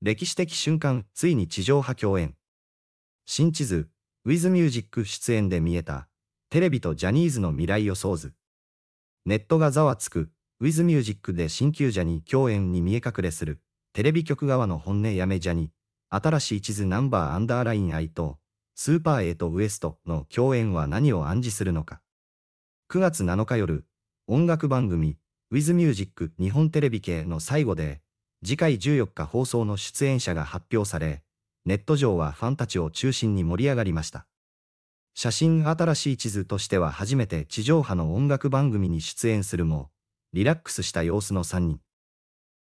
歴史的瞬間、ついに地上波共演。新地図、ウィズミュージック出演で見えた、テレビとジャニーズの未来予想図。ネットがざわつく、ウィズミュージックで新旧ジャニー共演に見え隠れする、テレビ局側の本音やめジャニー、新しい地図ナンバーアンダーライン愛と、スーパーエイトウエストの共演は何を暗示するのか。9月7日夜、音楽番組、ウィズミュージック日本テレビ系の最後で、次回14日放送の出演者が発表され、ネット上はファンたちを中心に盛り上がりました。写真新しい地図としては初めて地上波の音楽番組に出演するも、リラックスした様子の3人。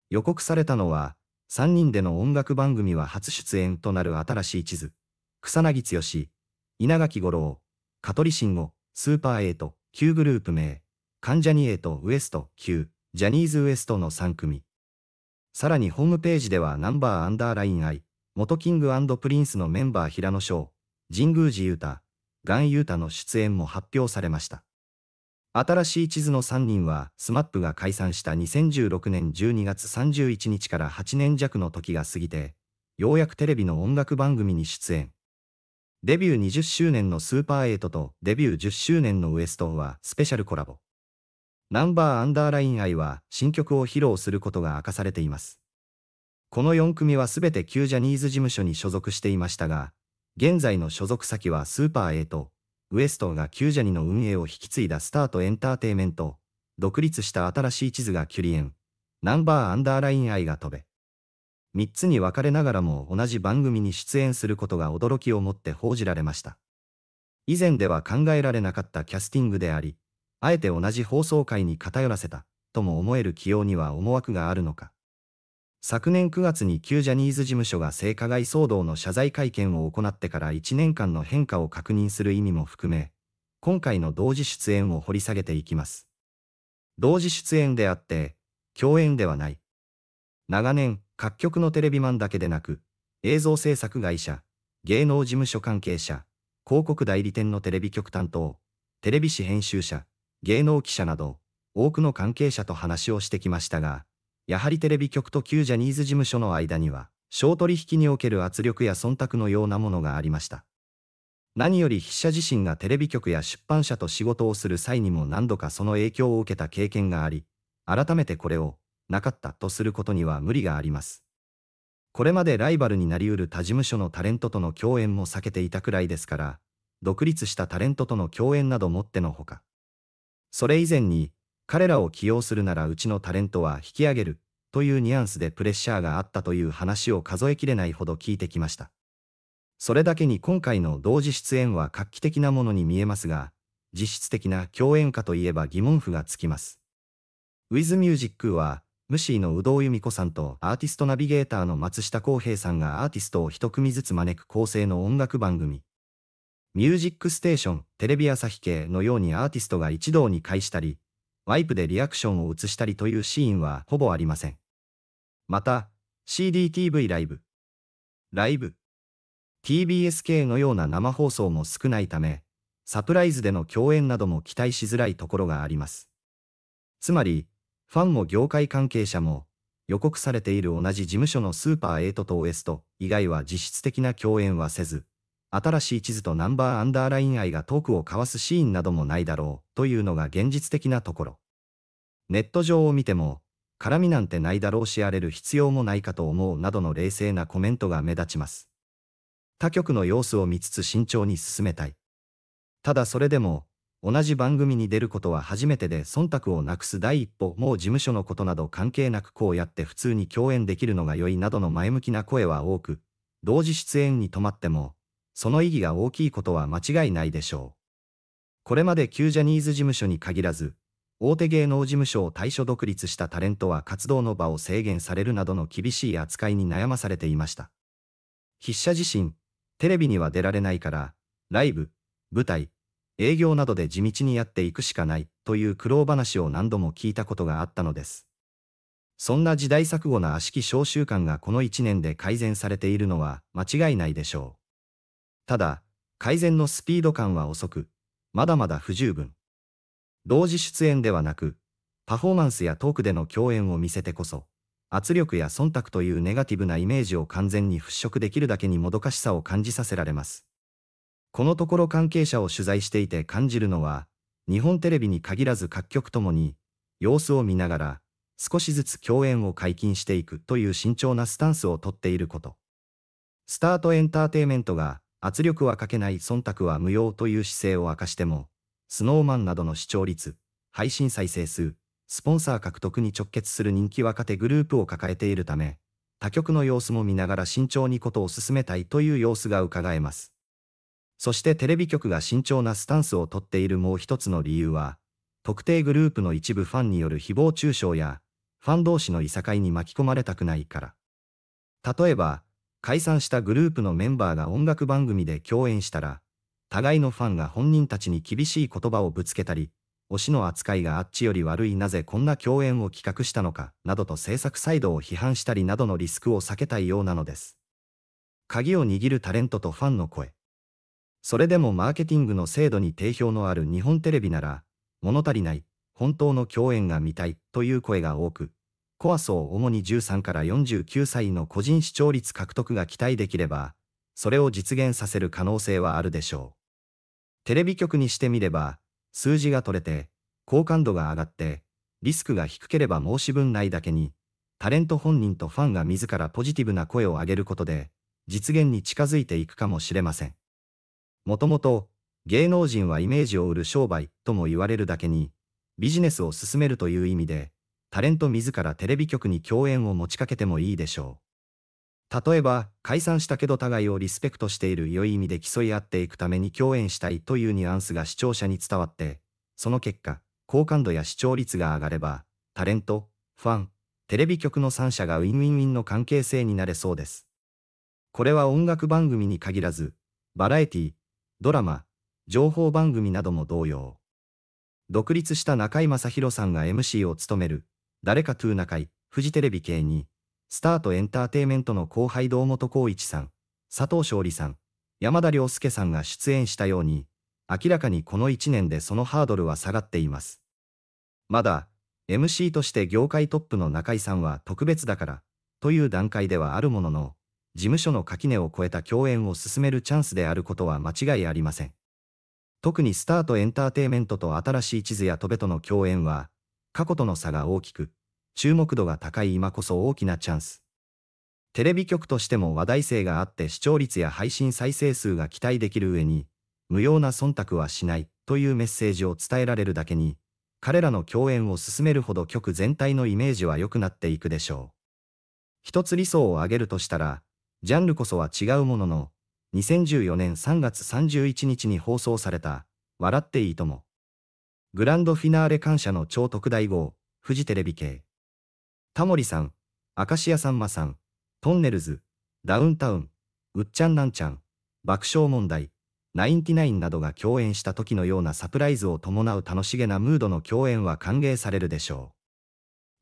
予告されたのは、3人での音楽番組は初出演となる新しい地図。草薙剛、稲垣五郎、香取慎吾、スーパー A と Q グループ名、関ジャニ A とウエスト Q、ジャニーズウエストの3組。さらにホームページではナンバーアンダーライン I、元キングプリンスのメンバー平野翔、神宮寺雄太、ガン雄太の出演も発表されました。新しい地図の3人は、smap が解散した2016年12月31日から8年弱の時が過ぎて、ようやくテレビの音楽番組に出演。デビュー20周年のスーパーエイトとデビュー10周年のウエストはスペシャルコラボ。ナンバーアンダーライン愛は新曲を披露することが明かされています。この4組はすべて旧ジャニーズ事務所に所属していましたが、現在の所属先はスーパー A と、ウエストが旧ジャニの運営を引き継いだスタートエンターテイメント、独立した新しい地図がキュリエン、ナンバーアンダーライン愛が飛べ。3つに分かれながらも同じ番組に出演することが驚きをもって報じられました。以前では考えられなかったキャスティングであり、あえて同じ放送回に偏らせた、とも思える起用には思惑があるのか。昨年9月に旧ジャニーズ事務所が性加害騒動の謝罪会見を行ってから1年間の変化を確認する意味も含め、今回の同時出演を掘り下げていきます。同時出演であって、共演ではない。長年、各局のテレビマンだけでなく、映像制作会社、芸能事務所関係者、広告代理店のテレビ局担当、テレビ誌編集者、芸能記者など、多くの関係者と話をしてきましたが、やはりテレビ局と旧ジャニーズ事務所の間には、小取引における圧力や忖度のようなものがありました。何より筆者自身がテレビ局や出版社と仕事をする際にも何度かその影響を受けた経験があり、改めてこれを、なかったとすることには無理があります。これまでライバルになりうる他事務所のタレントとの共演も避けていたくらいですから、独立したタレントとの共演などもってのほか、それ以前に、彼らを起用するならうちのタレントは引き上げる、というニュアンスでプレッシャーがあったという話を数えきれないほど聞いてきました。それだけに今回の同時出演は画期的なものに見えますが、実質的な共演かといえば疑問符がつきます。ウィズミュージックは、ムシーの有働由美子さんとアーティストナビゲーターの松下洸平さんがアーティストを一組ずつ招く構成の音楽番組。ミュージックステーションテレビ朝日系のようにアーティストが一堂に会したり、ワイプでリアクションを映したりというシーンはほぼありません。また、CDTV ライブ、ライブ、TBS 系のような生放送も少ないため、サプライズでの共演なども期待しづらいところがあります。つまり、ファンも業界関係者も、予告されている同じ事務所のスーパー8と OS と以外は実質的な共演はせず、新しい地図とナンバーアンダーライン愛がトークを交わすシーンなどもないだろう、というのが現実的なところ。ネット上を見ても、絡みなんてないだろうし荒れる必要もないかと思うなどの冷静なコメントが目立ちます。他局の様子を見つつ慎重に進めたい。ただそれでも、同じ番組に出ることは初めてで忖度をなくす第一歩もう事務所のことなど関係なくこうやって普通に共演できるのが良いなどの前向きな声は多く同時出演に止まってもその意義が大きいことは間違いないでしょう。これまで旧ジャニーズ事務所に限らず、大手芸能事務所を対処独立したタレントは活動の場を制限されるなどの厳しい扱いに悩まされていました。筆者自身、テレビには出られないから、ライブ、舞台、営業などで地道にやっていくしかないという苦労話を何度も聞いたことがあったのです。そんな時代錯誤な悪しき召集感がこの1年で改善されているのは間違いないでしょう。ただ、改善のスピード感は遅く、まだまだ不十分。同時出演ではなく、パフォーマンスやトークでの共演を見せてこそ、圧力や忖度というネガティブなイメージを完全に払拭できるだけにもどかしさを感じさせられます。このところ関係者を取材していて感じるのは、日本テレビに限らず各局ともに、様子を見ながら、少しずつ共演を解禁していくという慎重なスタンスをとっていること。スタートエンターテイメントが、圧力はかけない忖度は無用という姿勢を明かしても、スノーマンなどの視聴率、配信再生数、スポンサー獲得に直結する人気若手グループを抱えているため、他局の様子も見ながら慎重にことを進めたいという様子が伺えます。そしてテレビ局が慎重なスタンスをとっているもう一つの理由は、特定グループの一部ファンによる誹謗中傷や、ファン同士のいさかいに巻き込まれたくないから。例えば、解散したグループのメンバーが音楽番組で共演したら、互いのファンが本人たちに厳しい言葉をぶつけたり、推しの扱いがあっちより悪いなぜこんな共演を企画したのかなどと制作サイドを批判したりなどのリスクを避けたいようなのです。鍵を握るタレントとファンの声。それでもマーケティングの制度に定評のある日本テレビなら、物足りない、本当の共演が見たいという声が多く、コア層主に13から49歳の個人視聴率獲得が期待できれば、それを実現させる可能性はあるでしょう。テレビ局にしてみれば、数字が取れて、好感度が上がって、リスクが低ければ申し分ないだけに、タレント本人とファンが自らポジティブな声を上げることで、実現に近づいていくかもしれません。もともと、芸能人はイメージを売る商売とも言われるだけに、ビジネスを進めるという意味で、タレント自らテレビ局に共演を持ちかけてもいいでしょう。例えば、解散したけど互いをリスペクトしている良い意味で競い合っていくために共演したいというニュアンスが視聴者に伝わって、その結果、好感度や視聴率が上がれば、タレント、ファン、テレビ局の3社がウィンウィンウィンの関係性になれそうです。これは音楽番組に限らず、バラエティ、ドラマ、情報番組なども同様。独立した中居正広さんが MC を務める誰かトゥーナカイ、フジテレビ系に、スタートエンターテイメントの後輩堂本光一さん、佐藤勝利さん、山田涼介さんが出演したように、明らかにこの1年でそのハードルは下がっています。まだ、MC として業界トップの中井さんは特別だから、という段階ではあるものの、事務所の垣根を越えた共演を進めるチャンスであることは間違いありません。特にスタートエンターテイメントと新しい地図や戸部との共演は、過去との差が大きく、注目度が高い今こそ大きなチャンス。テレビ局としても話題性があって視聴率や配信再生数が期待できる上に、無用な忖度はしないというメッセージを伝えられるだけに、彼らの共演を進めるほど局全体のイメージは良くなっていくでしょう。一つ理想を挙げるとしたら、ジャンルこそは違うものの、2014年3月31日に放送された、笑っていいとも。グランドフィナーレ感謝の超特大号、フジテレビ系。タモリさん、アカシアさんまさん、トンネルズ、ダウンタウン、うっちゃんなんちゃん、爆笑問題、ナインティナインなどが共演した時のようなサプライズを伴う楽しげなムードの共演は歓迎されるでしょ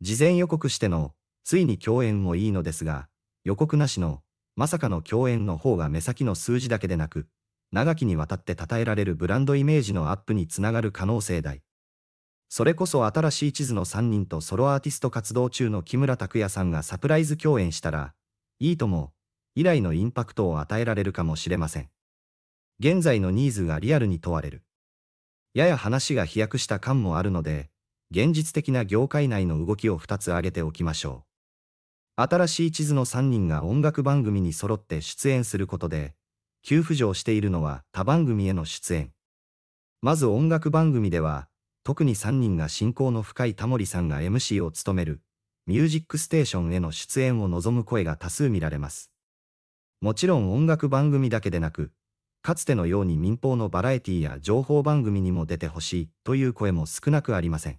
う。事前予告しての、ついに共演もいいのですが、予告なしの、まさかの共演の方が目先の数字だけでなく、長きにわたって称えられるブランドイメージのアップにつながる可能性大。それこそ新しい地図の3人とソロアーティスト活動中の木村拓哉さんがサプライズ共演したら、いいとも、以来のインパクトを与えられるかもしれません。現在のニーズがリアルに問われる。やや話が飛躍した感もあるので、現実的な業界内の動きを2つ挙げておきましょう。新しい地図の3人が音楽番組に揃って出演することで、急浮上しているのは他番組への出演。まず音楽番組では、特に3人が親交の深いタモリさんが MC を務める、ミュージックステーションへの出演を望む声が多数見られます。もちろん音楽番組だけでなく、かつてのように民放のバラエティや情報番組にも出てほしいという声も少なくありません。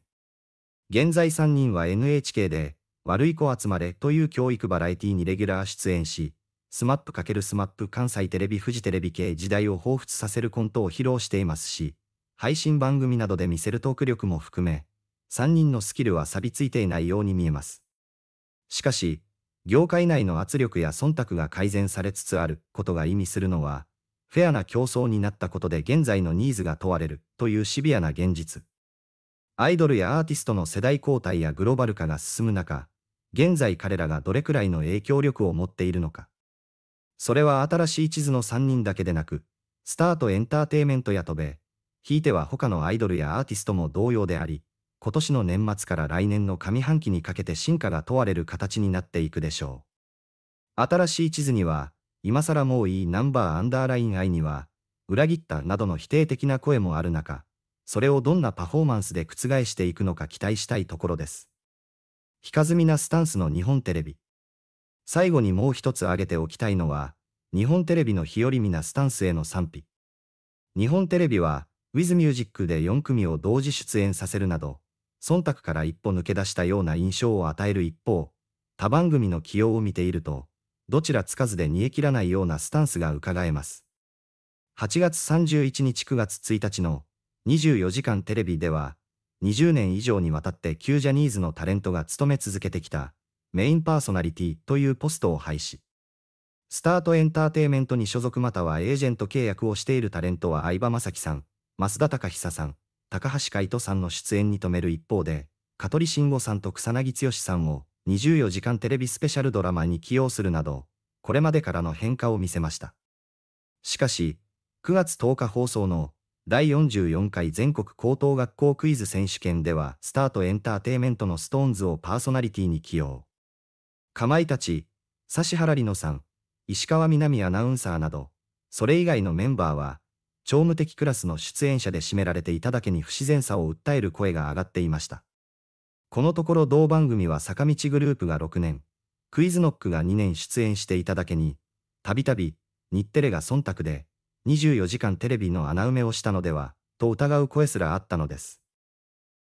現在3人は NHK で、悪い子集まれという教育バラエティにレギュラー出演し、スマップるスマップ関西テレビフジテレビ系時代を彷彿させるコントを披露していますし、配信番組などで見せるトーク力も含め、3人のスキルは錆びついていないように見えます。しかし、業界内の圧力や忖度が改善されつつあることが意味するのは、フェアな競争になったことで現在のニーズが問われるというシビアな現実。アイドルやアーティストの世代交代やグローバル化が進む中、現在彼らがどれくらいの影響力を持っているのか。それは新しい地図の3人だけでなく、スタートエンターテイメントや飛べ、ひいては他のアイドルやアーティストも同様であり、今年の年末から来年の上半期にかけて進化が問われる形になっていくでしょう。新しい地図には、今更もういいナンバーアンダーライン愛には、裏切ったなどの否定的な声もある中、それをどんなパフォーマンスで覆していくのか期待したいところです。ひかずみなスタンスの日本テレビ。最後にもう一つ挙げておきたいのは、日本テレビの日和みなスタンスへの賛否。日本テレビは、ウィズミュージックで4組を同時出演させるなど、忖度から一歩抜け出したような印象を与える一方、他番組の起用を見ていると、どちらつかずで煮え切らないようなスタンスが伺えます。8月31日9月1日の24時間テレビでは、20年以上にわたって旧ジャニーズのタレントが務め続けてきたメインパーソナリティというポストを廃止。スタートエンターテイメントに所属またはエージェント契約をしているタレントは相葉雅紀さん、増田隆久さん、高橋海人さんの出演に止める一方で、香取慎吾さんと草薙剛さんを24時間テレビスペシャルドラマに起用するなど、これまでからの変化を見せました。しかし、9月10日放送の第44回全国高等学校クイズ選手権では、スタートエンターテイメントのストーンズをパーソナリティに起用。かまいたち、指原里乃さん、石川みなみアナウンサーなど、それ以外のメンバーは、超無敵クラスの出演者で占められていただけに不自然さを訴える声が上がっていました。このところ同番組は坂道グループが6年、クイズノックが2年出演していただけに、たびたび、日テレが忖度で、24時間テレビの穴埋めをしたのでは、と疑う声すらあったのです。